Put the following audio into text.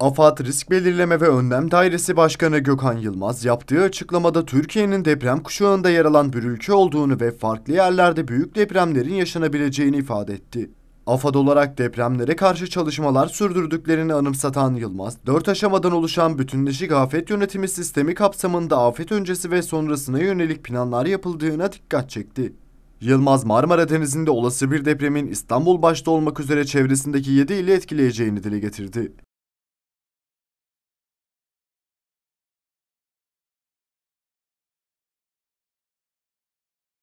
AFAD Risk Belirleme ve Önlem Dairesi Başkanı Gökhan Yılmaz yaptığı açıklamada Türkiye'nin deprem kuşağında yer alan bir ülke olduğunu ve farklı yerlerde büyük depremlerin yaşanabileceğini ifade etti. AFAD olarak depremlere karşı çalışmalar sürdürdüklerini anımsatan Yılmaz, dört aşamadan oluşan bütünleşik afet yönetimi sistemi kapsamında afet öncesi ve sonrasına yönelik planlar yapıldığına dikkat çekti. Yılmaz Marmara Denizi'nde olası bir depremin İstanbul başta olmak üzere çevresindeki 7 ili etkileyeceğini dile getirdi.